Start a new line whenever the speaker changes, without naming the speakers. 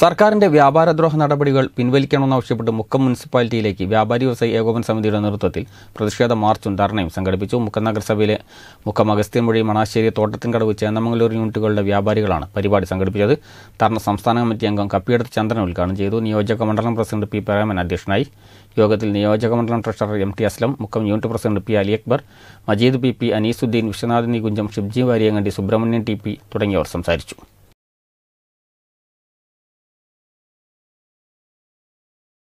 സർക്കാരിന്റെ വ്യാപാരദ്രോഹ നടപടികൾ പിൻവലിക്കണമെന്നാവശ്യപ്പെട്ട് മുക്കം മുനിസിപ്പാലിറ്റിയിലേക്ക് വ്യാപാരി വ്യവസായി ഏകോപന സമിതിയുടെ നേതൃത്വത്തിൽ പ്രതിഷേധ മാർച്ചും ധർണയും സംഘടിപ്പിച്ചു മുക്കം നഗരസഭയിലെ മുക്കം അഗസ്ത്യൻമൊഴി മണാശ്ശേരി തോട്ടത്തിൻകടവ് ചേന്നമംഗലൂർ യൂണിറ്റുകളുടെ വ്യാപാരികളാണ് പരിപാടി സംഘടിപ്പിച്ചത് ധർണ സംസ്ഥാന കമ്മിറ്റി അംഗം കപ്പിയെടുത്ത് ചന്ദ്രൻ ഉദ്ഘാടനം ചെയ്തു നിയോജക മണ്ഡലം പ്രസിഡന്റ് പി പ്രേമൻ അധ്യക്ഷനായി യോഗത്തിൽ നിയോജക മണ്ഡലം treasurer M T Aslam Mukkam unit president P Ali Akbar Majeed P P Aneesuddin വിശ്വനാഥിനി കുഞ്ചം ഷിബ്ജി വാരിയങ്ങണ്ടി സുബ്രഹ്മണ്യൻ ടി പി തുടങ്ങിയവർ സംസാരിച്ചു